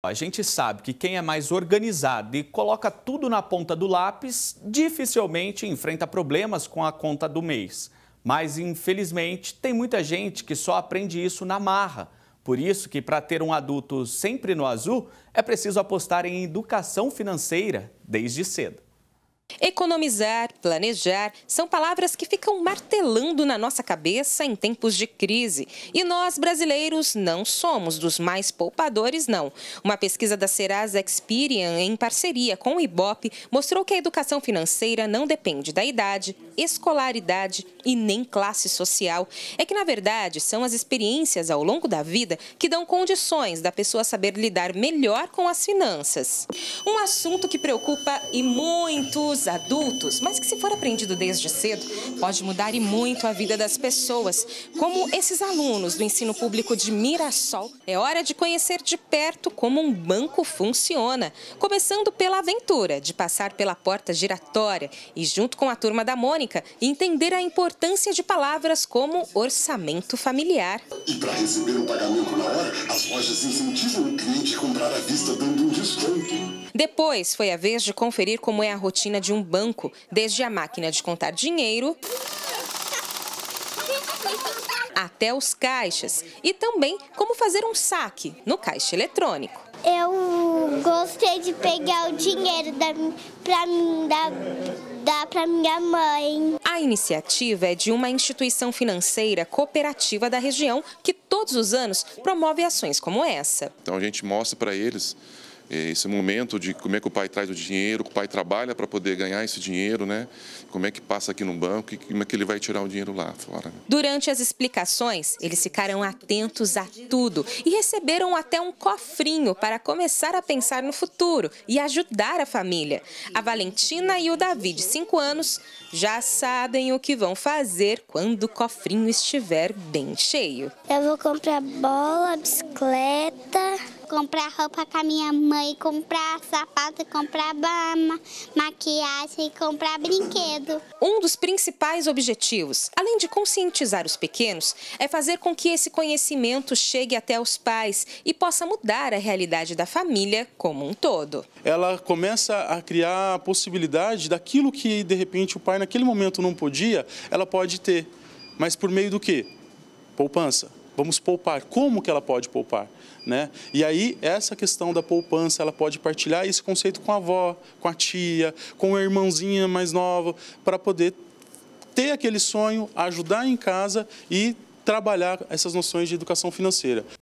A gente sabe que quem é mais organizado e coloca tudo na ponta do lápis dificilmente enfrenta problemas com a conta do mês. Mas, infelizmente, tem muita gente que só aprende isso na marra. Por isso que para ter um adulto sempre no azul, é preciso apostar em educação financeira desde cedo. Economizar, planejar são palavras que ficam martelando na nossa cabeça em tempos de crise. E nós, brasileiros, não somos dos mais poupadores, não. Uma pesquisa da Serasa Experian, em parceria com o IBOP, mostrou que a educação financeira não depende da idade, escolaridade, e nem classe social. É que, na verdade, são as experiências ao longo da vida que dão condições da pessoa saber lidar melhor com as finanças. Um assunto que preocupa e muitos adultos, mas que, se for aprendido desde cedo, pode mudar e muito a vida das pessoas, como esses alunos do ensino público de Mirassol. É hora de conhecer de perto como um banco funciona, começando pela aventura de passar pela porta giratória e, junto com a turma da Mônica, entender a importância importância de palavras como orçamento familiar. E para receber o pagamento na hora, as lojas incentivam o cliente a comprar à vista dando um desconto. Depois foi a vez de conferir como é a rotina de um banco, desde a máquina de contar dinheiro até os caixas e também como fazer um saque no caixa eletrônico. Eu gostei de pegar o dinheiro da, pra mim, da, da pra minha mãe. A iniciativa é de uma instituição financeira cooperativa da região que todos os anos promove ações como essa. Então a gente mostra para eles esse momento de como é que o pai traz o dinheiro, o pai trabalha para poder ganhar esse dinheiro, né? Como é que passa aqui no banco e como é que ele vai tirar o dinheiro lá fora. Né? Durante as explicações, eles ficaram atentos a tudo e receberam até um cofrinho para começar a pensar no futuro e ajudar a família. A Valentina e o Davi, de 5 anos, já sabem o que vão fazer quando o cofrinho estiver bem cheio. Eu vou comprar bola, bicicleta, comprar roupa com a minha mãe, comprar sapato, comprar bama, maquiagem, comprar brinquedo. Um dos principais objetivos, além de conscientizar os pequenos, é fazer com que esse conhecimento chegue até os pais e possa mudar a realidade da família como um todo. Ela começa a criar a possibilidade daquilo que de repente o pai naquele momento não podia, ela pode ter. Mas por meio do quê? Poupança Vamos poupar. Como que ela pode poupar? Né? E aí, essa questão da poupança, ela pode partilhar esse conceito com a avó, com a tia, com a irmãzinha mais nova, para poder ter aquele sonho, ajudar em casa e trabalhar essas noções de educação financeira.